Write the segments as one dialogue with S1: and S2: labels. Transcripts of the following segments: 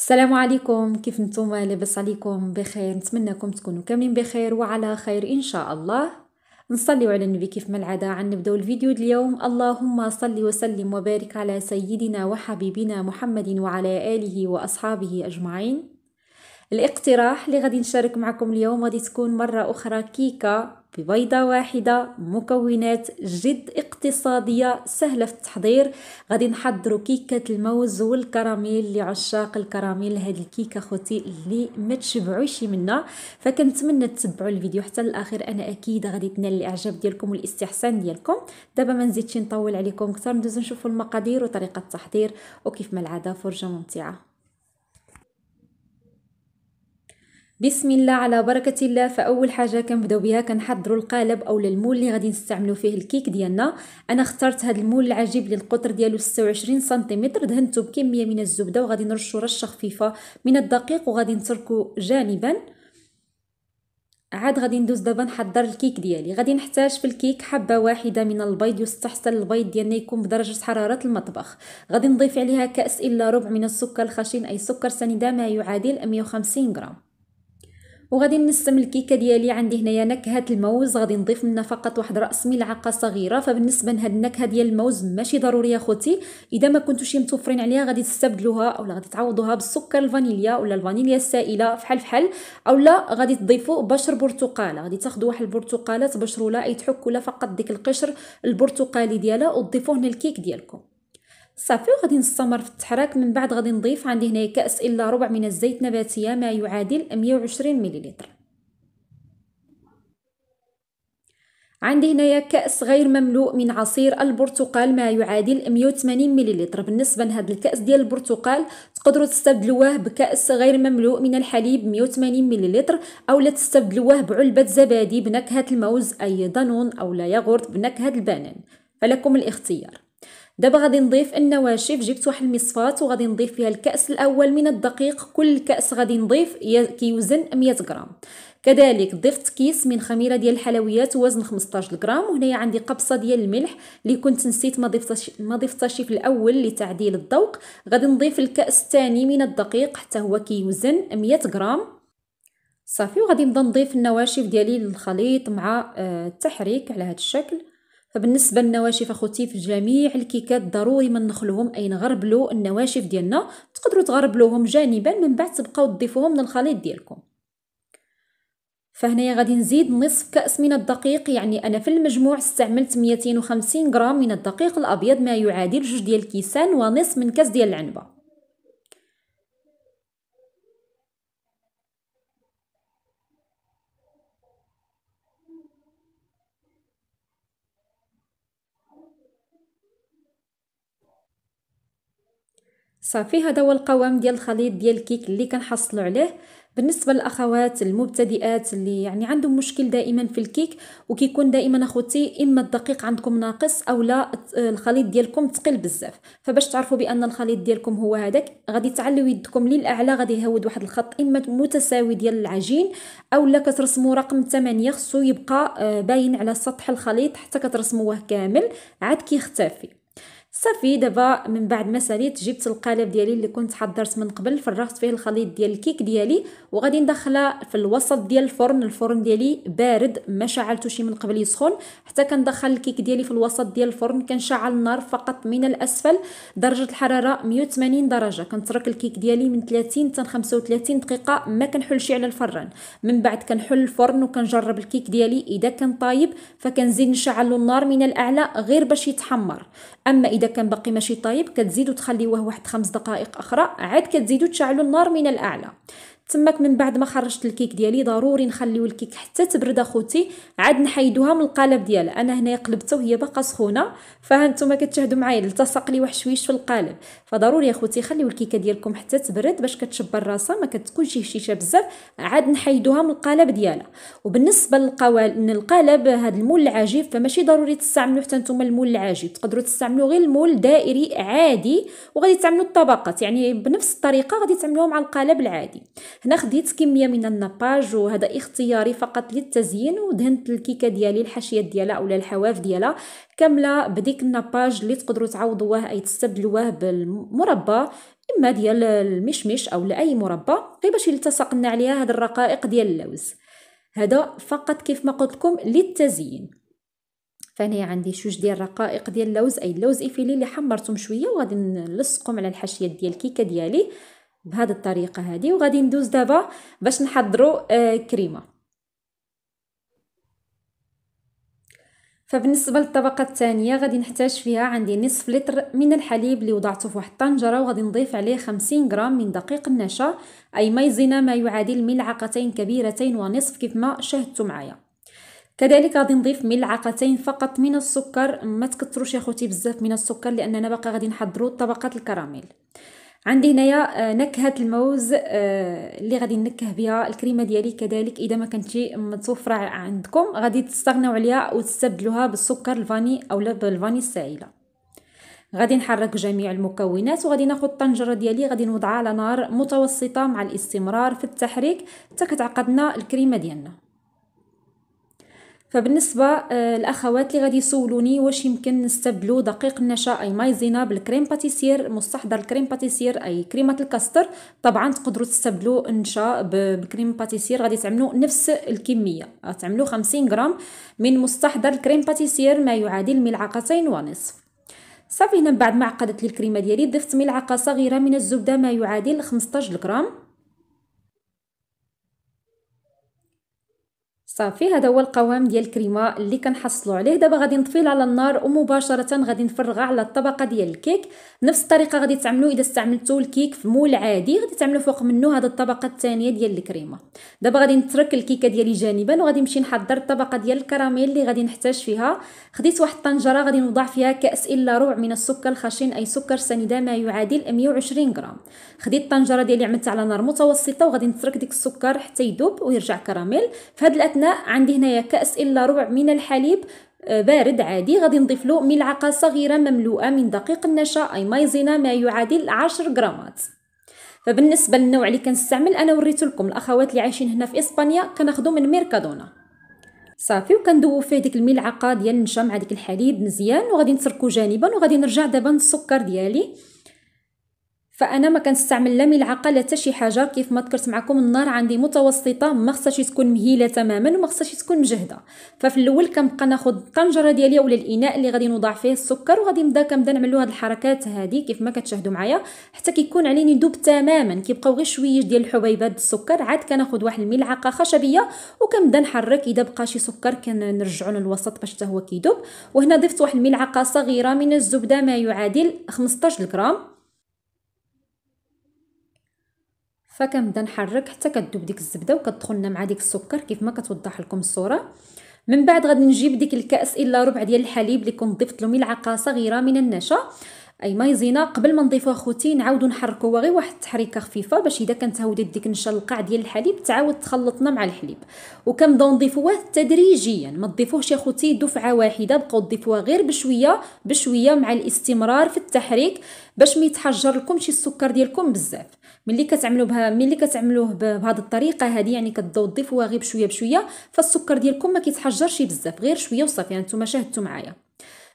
S1: السلام عليكم كيف نتوما لاباس عليكم بخير نتمنىكم تكونوا كاملين بخير وعلى خير ان شاء الله نصلي على النبي كيف ما العاده عن نبداو الفيديو اليوم اللهم صل وسلم وبارك على سيدنا وحبيبنا محمد وعلى اله واصحابه اجمعين الاقتراح اللي غادي نشارك معكم اليوم غادي تكون مره اخرى كيكه ببيضة واحدة مكونات جد اقتصادية سهلة في التحضير غادي نحضروا كيكة الموز والكراميل لعشاق الكراميل هاد الكيكة خوتي اللي ما تشبعوش منها فكنتمنى تتبعوا الفيديو حتى الاخر انا اكيد غادي تنال الاعجاب ديالكم والاستحسان ديالكم دابا ما نزيدش نطول عليكم اكثر ندوزو نشوفوا المقادير وطريقة التحضير وكيف ما العادة فرجة ممتعة بسم الله على بركه الله فاول حاجه كنبداو بها كنحضروا القالب اولا المول اللي غادي نستعملو فيه الكيك ديالنا انا اخترت هذا المول العجيب اللي القطر ديالو 26 سنتيمتر دهنته بكميه من الزبده وغادي نرشو رشه خفيفه من الدقيق وغادي نتركو جانبا عاد غادي ندوز دابا نحضر الكيك ديالي غادي نحتاج في الكيك حبه واحده من البيض يستحسن البيض ديالنا يكون بدرجه حراره المطبخ غادي نضيف عليها كاس الا ربع من السكر الخشن اي سكر سنيده ما يعادل 150 غرام وغادي نسم الكيكه ديالي عندي هنايا نكهه الموز غادي نضيف منها فقط واحد راس ملعقه صغيره فبالنسبه لهاد النكهه ديال الموز ماشي ضروري اخوتي اذا ما كنتوش متوفرين عليها غادي تستبدلوها اولا غادي تعوضوها بالسكر الفانيليا ولا الفانيليا السائله فحال فحال اولا غادي تضيفوا بشر برتقاله غادي تاخذوا واحد البرتقاله تبشروا لها اي تحكوا لها فقط ديك القشر البرتقالي ديالها وتضيفوه هنا الكيك ديالكم صافي وغادي نستمر في التحراك من بعد غادي نضيف عندي هنايا كاس الا ربع من الزيت نباتيه ما يعادل 120 مليلتر عندي هنايا كأس غير مملوء من عصير البرتقال ما يعادل 180 مليلتر بالنسبة لهذا الكأس ديال البرتقال تقدروا تستبدلوه بكأس غير مملوء من الحليب 180 مليلتر أو لا تستبدلوه بعلبة زبادي بنكهة الموز أي دانون أو لا ياغورت بنكهة البنان فلكم الاختيار دابا غادي نضيف النواشف جبت واحد المصفاة وغادي نضيف فيها الكأس الأول من الدقيق كل كأس غادي نضيف كيوزن 100 غرام كذلك ضفت كيس من خميره ديال الحلويات وزن 15 غرام وهنايا عندي قبصه ديال الملح اللي كنت نسيت ما ضفتش ما ضفتش في الاول لتعديل الذوق غادي نضيف الكاس الثاني من الدقيق حتى هو كيوزن 100 غرام صافي وغادي نبدا نضيف النواشف ديالي للخليط مع آه، التحريك على هذا الشكل فبالنسبه للنواشف اخوتي في جميع الكيكات ضروري ما نخلوهم اي نغربلو النواشف ديالنا تقدروا تغربلوهم جانبا من بعد تبقاو تضيفوهم للخليط ديالكم فهنايا غادي نزيد نصف كاس من الدقيق يعني انا في المجموع استعملت 250 غرام من الدقيق الابيض ما يعادل جوج ديال الكيسان ونصف من كاس ديال العنبه صافي هذا هو القوام ديال الخليط ديال الكيك اللي كنحصلوا عليه بالنسبه للاخوات المبتدئات اللي يعني عندهم مشكل دائما في الكيك وكيكون دائما اخوتي اما الدقيق عندكم ناقص او لا الخليط ديالكم ثقيل بزاف فباش تعرفوا بان الخليط ديالكم هو هذاك غادي تعلو يدكم للاعلى غادي يهود واحد الخط اما متساوي ديال العجين او لا كترسموا رقم 8 خصو يبقى آه، باين على سطح الخليط حتى كترسموه كامل عاد كيختفي صافي دابا من بعد ما ساليت جبت القالب ديالي اللي كنت حضرت من قبل فرغت فيه الخليط ديال الكيك ديالي وغادي ندخله في الوسط ديال الفرن الفرن ديالي بارد ما شعلتوش من قبل يسخن حتى كندخل الكيك ديالي في الوسط ديال الفرن كنشعل النار فقط من الاسفل درجه الحراره 180 درجه كنترك الكيك ديالي من 30 حتى 35 دقيقه ما كنحلش على الفران من بعد كنحل الفرن وكنجرب الكيك ديالي اذا كان طايب فكنزيد نشعل النار من الاعلى غير باش يتحمر اما اذا كان باقي ماشي طايب كتزيدوا تخليوه واحد خمس دقائق اخرى عاد كتزيدوا تشعلوا النار من الاعلى تماك من بعد ما خرجت الكيك ديالي ضروري نخليو الكيك حتى تبرد اخوتي عاد نحيدوها من القالب ديالها انا هنايا قلبتها وهي باقا سخونه فها نتوما كتشاهدوا معايا التصق لي واحد شويش في القالب فضروري اخوتي خليو الكيكه ديالكم حتى تبرد باش كتشبر راسها ما كتكونش هشيشه بزاف عاد نحيدوها من القالب ديالها وبالنسبه للقوال القالب هذا المول العجيب فماشي ضروري تستعملوا حتى نتوما المول العجيب تقدروا تستعملوا غير المول دائري عادي وغادي تعملوا الطبقات يعني بنفس الطريقه غادي تعملوها مع القالب العادي هنا خديت كميه من النباج وهذا اختياري فقط للتزيين ودهنت الكيكه ديالي الحاشيات ديالها اولا الحواف ديالها كامله بديك النباج اللي تقدروا تعوضوه اي تستبدلوه بالمربى اما ديال المشمش او لاي مربى غير باش التصقنا عليها هاد الرقائق ديال اللوز هذا فقط كيف ما قلت لكم للتزيين فهنا عندي جوج ديال الرقائق ديال اللوز اي اللوز افيلي اللي حمرتهم شويه وغادي نلصقهم على الحاشيه ديال الكيكه ديالي بهذه الطريقه هذه وغادي ندوز دابا باش نحضروا آه، كريمه فبالنسبه للطبقه الثانيه غادي نحتاج فيها عندي نصف لتر من الحليب اللي وضعته في واحد الطنجره وغادي نضيف عليه 50 غرام من دقيق النشا اي ميزنا ما يعادل ملعقتين كبيرتين ونصف كيف ما شاهدتوا معايا كذلك غادي نضيف ملعقتين فقط من السكر ما تكثروش يا خوتي بزاف من السكر لاننا باقا غادي نحضروا طبقه الكراميل عندي هنايا آه، نكهه الموز آه، اللي غادي نكه بها الكريمه ديالي كذلك اذا ما كانتش متوفره عندكم غادي تستغناو عليها وتستبدلوها بالسكر الفاني اولا بالفاني السائله غادي نحرك جميع المكونات وغادي ناخذ الطنجره ديالي غادي نوضعها على نار متوسطه مع الاستمرار في التحريك حتى كتعقدنا الكريمه ديالنا فبالنسبه الاخوات آه، اللي غادي يسولوني واش يمكن نستبدلو دقيق النشا اي مايزينا بالكريم باتيسير مستحضر الكريم باتيسير اي كريمه الكاستر طبعا تقدروا تستبدلوا النشا بكريم باتيسير غادي تعملوا نفس الكميه تعملوا 50 غرام من مستحضر الكريم باتيسير ما يعادل ملعقتين ونصف صافي هنا من بعد ما عقدت لي الكريمه ديالي ضفت ملعقه صغيره من الزبده ما يعادل 15 غرام صافي هذا هو القوام ديال الكريمه اللي كنحصلوا عليه دابا غادي نطفيه على النار ومباشره غادي نفرغها على الطبقه ديال الكيك نفس الطريقه غادي تعملوا اذا استعملتوا الكيك في مول عادي غادي تعملوا فوق منه هذا الطبقه الثانيه ديال الكريمه دابا غادي نترك الكيكه ديالي جانبا وغادي نمشي نحضر الطبقه ديال الكراميل اللي غادي نحتاج فيها خديت واحد الطنجره غادي نوضع فيها كاس الا ربع من السكر الخشن اي سكر سنيده ما يعادل 120 غرام خديت الطنجره ديالي عملتها على نار متوسطه وغادي نترك ديك السكر حتى يذوب ويرجع كراميل في هذه الاثناء عندي هنايا كأس إلا ربع من الحليب آه، بارد عادي غادي نضيف له ملعقة صغيرة مملوءة من دقيق النشا أي مايزينا ما يعادل 10 غرامات فبالنسبة للنوع اللي كنستعمل أنا وريت لكم الأخوات اللي عايشين هنا في إسبانيا كناخذوا من ميركادونا صافي وكندوب فيه ديك الملعقه ديال النشا مع ديك الحليب مزيان وغادي نتركو جانبا وغادي نرجع دابا للسكر ديالي فانا ما كنستعمل لا ملعقه لا حتى شي حاجه كيف ما ذكرت معكم النار عندي متوسطه ما خصهاش تكون مهيله تماما وما خصهاش تكون مجهده ففي الاول كنبقى ناخذ الطنجره ديالي ولا الاناء اللي غادي نوضع فيه السكر وغادي نبدا كنبدا نعملو له هاد الحركات هادي كيف ما كتشاهدوا معايا حتى كيكون عليني دوب تماما كيبقاو غير شويه ديال الحبيبات السكر عاد كناخذ واحد الملعقه خشبيه وكنبدا نحرك اذا بقى شي سكر كنرجعو للوسط باش حتى هو كيذوب وهنا ضفت واحد الملعقه صغيره من الزبده ما يعادل 15 غرام فكنبدا نحرك حتى كدوب ديك الزبده لنا مع ديك السكر كيف ما كتوضح لكم الصوره من بعد غادي نجيب ديك الكاس الا ربع ديال الحليب اللي كنت ضفت له ملعقه صغيره من النشا اي ماي زينه قبل ما نضيفو خوتي نعاودو نحركوها غير واحد التحريكه خفيفه باش اذا كانت هودي ديك النشا القاع ديال الحليب تعاود تخلطنا مع الحليب وكنبداو نضيفوه تدريجيا ما تضيفوهش يا خوتي دفعه واحده بقاو تضيفوه غير بشويه بشويه مع الاستمرار في التحريك باش ما يتحجر شي السكر ديالكم بزاف ملي كتعملوا بها ملي كتعملوه بهذه الطريقه هذه يعني كتبداو تضيفوها غير بشويه بشويه فالسكر ديالكم ما كيتحجرش بزاف غير شويه وصافي يعني نتوما شاهدتوا معايا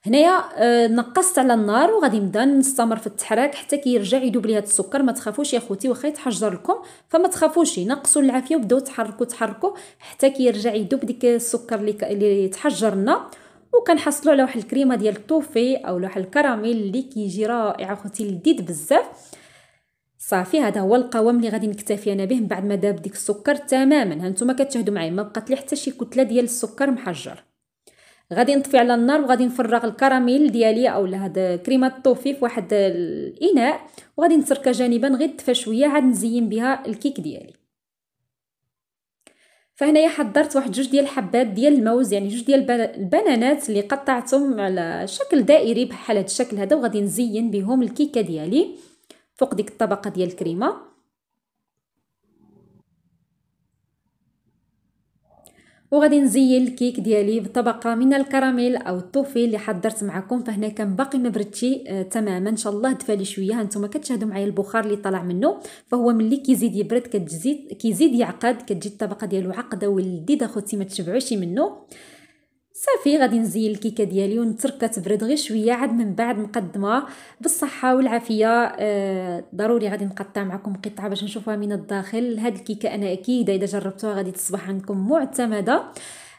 S1: هنايا آه، نقصت على النار وغادي نبدا نستمر في التحراك حتى كيرجع كي يدوب لي هذا السكر ما تخافوش يا خوتي واخا يتحجر لكم فما تخافوش نقصوا العافيه وبداو تحركوا تحركوا حتى كيرجع كي يدوب ديك السكر اللي, ك... اللي تحجر لنا وكنحصلوا على واحد الكريمه ديال الطوفي او واحد الكراميل اللي كيجي رائع اخوتي لذيذ بزاف صافي هذا هو القوام اللي غادي نكتفي انا به من بعد ما داب ديك السكر تماما هانتوما كتشاهدوا معايا ما بقات لي حتى شي كتله ديال السكر محجر غادي نطفي على النار وغادي نفرغ الكراميل ديالي او هاد كريمه الطوفي في واحد الاناء وغادي نتركها جانبا غير تفا شويه عاد نزين بها الكيك ديالي فهنايا حضرت واحد جوج ديال الحبات ديال الموز يعني جوج ديال البنانات اللي قطعتهم على شكل دائري بحال هاد الشكل هذا وغادي نزين بهم الكيكه ديالي فوق ديك الطبقه ديال الكريمه وغادي نزين الكيك ديالي بطبقه من الكراميل او الطوفي اللي حضرت معكم فهنا كان باقي ما آه تماما ان شاء الله دفى لي شويه هانتوما كتشاهدوا معايا البخار اللي طلع منه فهو ملي كيزيد يبرد كتزيد كيزيد يعقد كتجي الطبقه ديالو عقده ولذيذه اخوتي ما تشبعوش منه صافي غادي نزين الكيكه ديالي ونتركها تبرد غير شويه عاد من بعد نقدمها بالصحه والعافيه آه ضروري غادي نقطع معكم قطعه باش نشوفها من الداخل هاد الكيكه انا اكيده اذا جربتوها غادي تصبح عندكم معتمده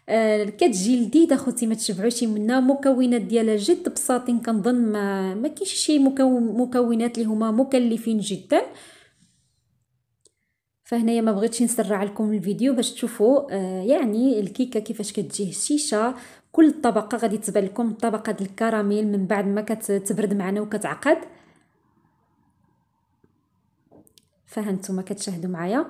S1: آه كتجي لذيذه خوتي ما تشبعوش منها مكونات ديالها جد بساطين كنظن ما كاينش شي مكونات اللي هما مكلفين جدا فهنايا ما بغيتش نسرع لكم الفيديو باش تشوفوا آه يعني الكيكه كيفاش كتجي هشيشه كل طبقه غادي تبان لكم طبقه ديال الكراميل من بعد ما كتبرد معنا وكتعقد فهانتوما كتشاهدوا معايا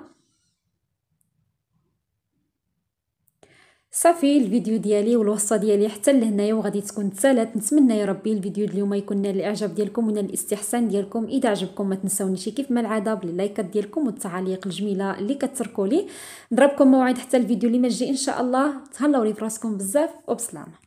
S1: صافي الفيديو ديالي والوصفه ديالي حتى لهنايا وغادي تكون تسالات نتمنى يا ربي الفيديو اليوم يكون نال الاعجاب ديالكم ونال الاستحسان ديالكم اذا عجبكم ما تنساونيش كيف ما العاده باللايكات ديالكم والتعاليق الجميله اللي كتركوا لي نضربكم موعد حتى الفيديو اللي ما ان شاء الله تهلاو لي فراسكم بزاف وبسلامه